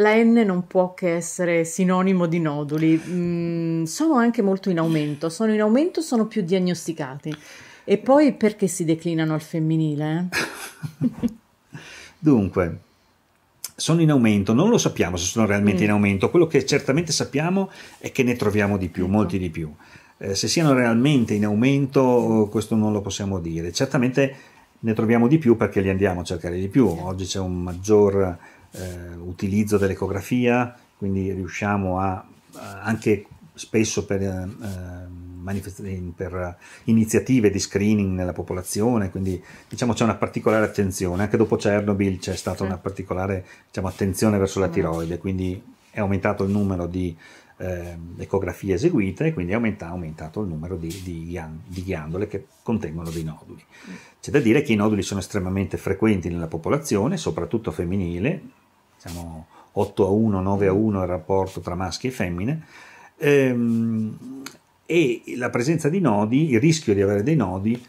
la N non può che essere sinonimo di noduli. Mm, sono anche molto in aumento, sono in aumento, sono più diagnosticati. E poi perché si declinano al femminile? Dunque, sono in aumento, non lo sappiamo se sono realmente mm. in aumento, quello che certamente sappiamo è che ne troviamo di più, ecco. molti di più. Eh, se siano realmente in aumento questo non lo possiamo dire, certamente ne troviamo di più perché li andiamo a cercare di più, oggi c'è un maggior eh, utilizzo dell'ecografia, quindi riusciamo a, anche spesso per, eh, per, iniziative di screening nella popolazione, quindi diciamo c'è una particolare attenzione, anche dopo Chernobyl c'è stata una particolare diciamo, attenzione verso la tiroide, quindi è aumentato il numero di eh, ecografie eseguite, e quindi è aumentato, aumentato il numero di, di, di, ghiandole che contengono dei noduli. C'è da dire che i noduli sono estremamente frequenti nella popolazione, soprattutto femminile, diciamo 8 a 1, 9 a 1 il rapporto tra maschi e femmine, ehm, e la presenza di nodi, il rischio di avere dei nodi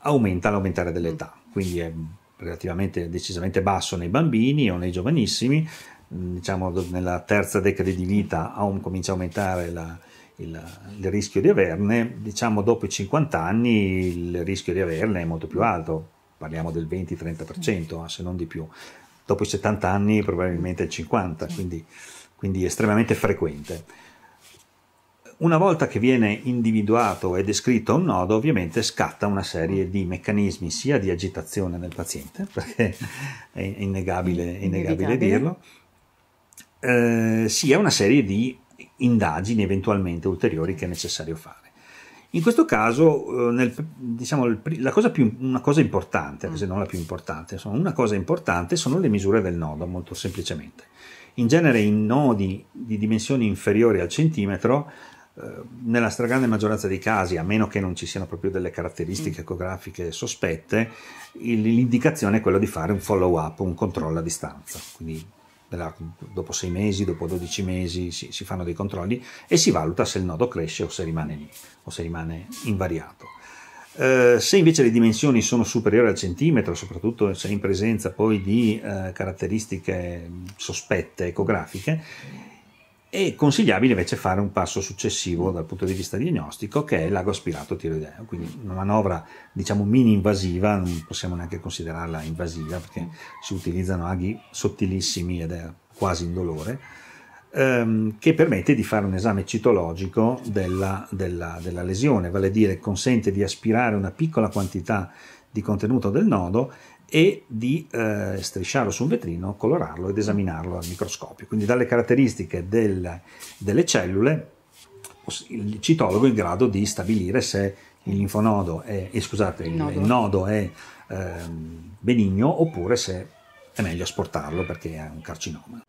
aumenta all'aumentare dell'età, quindi è relativamente decisamente basso nei bambini o nei giovanissimi, mm, diciamo nella terza decade di vita comincia a aumentare la, il, il, rischio di averne, diciamo dopo i 50 anni il rischio di averne è molto più alto, parliamo del 20-30% ah, se non di più, dopo i 70 anni probabilmente il 50, quindi, quindi estremamente frequente. Una volta che viene individuato e descritto un nodo, ovviamente scatta una serie di meccanismi sia di agitazione nel paziente, perché è innegabile, è innegabile dirlo, eh, sia una serie di indagini eventualmente ulteriori che è necessario fare. In questo caso, eh, nel, diciamo, la cosa più, una cosa importante, se non la più importante, insomma, una cosa importante sono le misure del nodo, molto semplicemente. In genere in nodi di dimensioni inferiori al centimetro, eh, nella stragrande maggioranza dei casi, a meno che non ci siano proprio delle caratteristiche mm. ecografiche sospette, l'indicazione è quella di fare un follow up, un controllo a distanza. Quindi della, dopo 6 mesi, dopo 12 mesi si, si, fanno dei controlli e si valuta se il nodo cresce o se rimane lì o se rimane invariato. Eh, se invece le dimensioni sono superiori al centimetro, soprattutto se in presenza poi di eh, caratteristiche sospette ecografiche, è consigliabile invece fare un passo successivo dal punto di vista diagnostico che è l'ago aspirato tiroideo, quindi una manovra diciamo mini invasiva, non possiamo neanche considerarla invasiva perché si utilizzano aghi sottilissimi ed è quasi indolore, ehm, che permette di fare un esame citologico della, della, della lesione, vale a dire consente di aspirare una piccola quantità di contenuto del nodo e di eh, strisciarlo su un vetrino, colorarlo ed esaminarlo al microscopio. Quindi dalle caratteristiche del, delle cellule il citologo è in grado di stabilire se il linfonodo è, eh, scusate, il, il, nodo. è eh, benigno oppure se è meglio asportarlo perché è un carcinoma.